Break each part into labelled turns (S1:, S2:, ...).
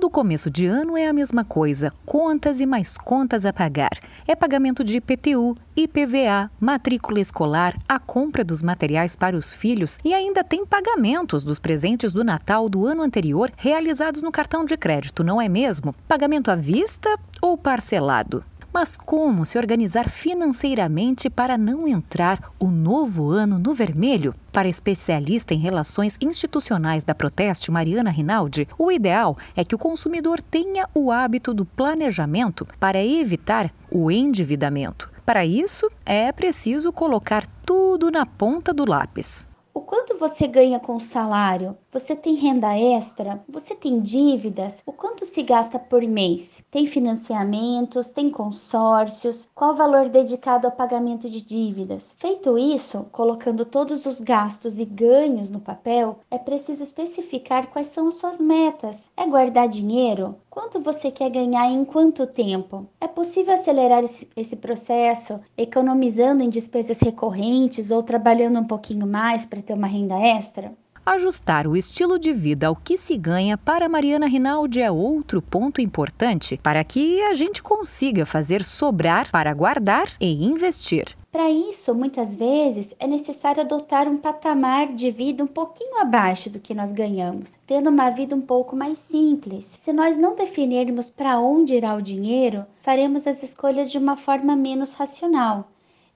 S1: Todo começo de ano é a mesma coisa, contas e mais contas a pagar. É pagamento de IPTU, IPVA, matrícula escolar, a compra dos materiais para os filhos e ainda tem pagamentos dos presentes do Natal do ano anterior realizados no cartão de crédito, não é mesmo? Pagamento à vista ou parcelado? Mas como se organizar financeiramente para não entrar o novo ano no vermelho? Para especialista em relações institucionais da Proteste, Mariana Rinaldi, o ideal é que o consumidor tenha o hábito do planejamento para evitar o endividamento. Para isso, é preciso colocar tudo na ponta do lápis.
S2: O quanto você ganha com o salário? Você tem renda extra? Você tem dívidas? O quanto se gasta por mês? Tem financiamentos? Tem consórcios? Qual o valor dedicado ao pagamento de dívidas? Feito isso, colocando todos os gastos e ganhos no papel, é preciso especificar quais são as suas metas. É guardar dinheiro? Quanto você quer ganhar em quanto tempo? É possível acelerar esse processo economizando em despesas recorrentes ou trabalhando um pouquinho mais para ter uma renda extra?
S1: Ajustar o estilo de vida ao que se ganha para Mariana Rinaldi é outro ponto importante para que a gente consiga fazer sobrar para guardar e investir.
S2: Para isso, muitas vezes, é necessário adotar um patamar de vida um pouquinho abaixo do que nós ganhamos, tendo uma vida um pouco mais simples. Se nós não definirmos para onde irá o dinheiro, faremos as escolhas de uma forma menos racional.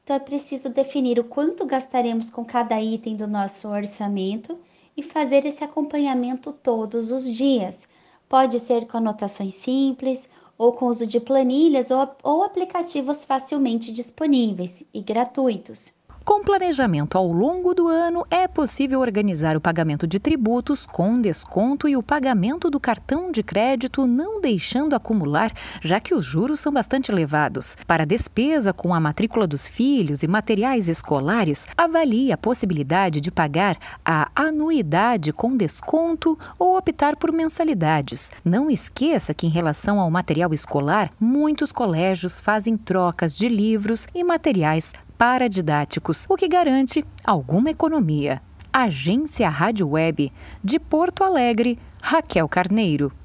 S2: Então, é preciso definir o quanto gastaremos com cada item do nosso orçamento e fazer esse acompanhamento todos os dias. Pode ser com anotações simples, ou com uso de planilhas ou, ou aplicativos facilmente disponíveis e gratuitos.
S1: Com planejamento ao longo do ano, é possível organizar o pagamento de tributos com desconto e o pagamento do cartão de crédito, não deixando acumular, já que os juros são bastante elevados. Para despesa com a matrícula dos filhos e materiais escolares, avalie a possibilidade de pagar a anuidade com desconto ou optar por mensalidades. Não esqueça que, em relação ao material escolar, muitos colégios fazem trocas de livros e materiais paradidáticos, o que garante alguma economia. Agência Rádio Web, de Porto Alegre, Raquel Carneiro.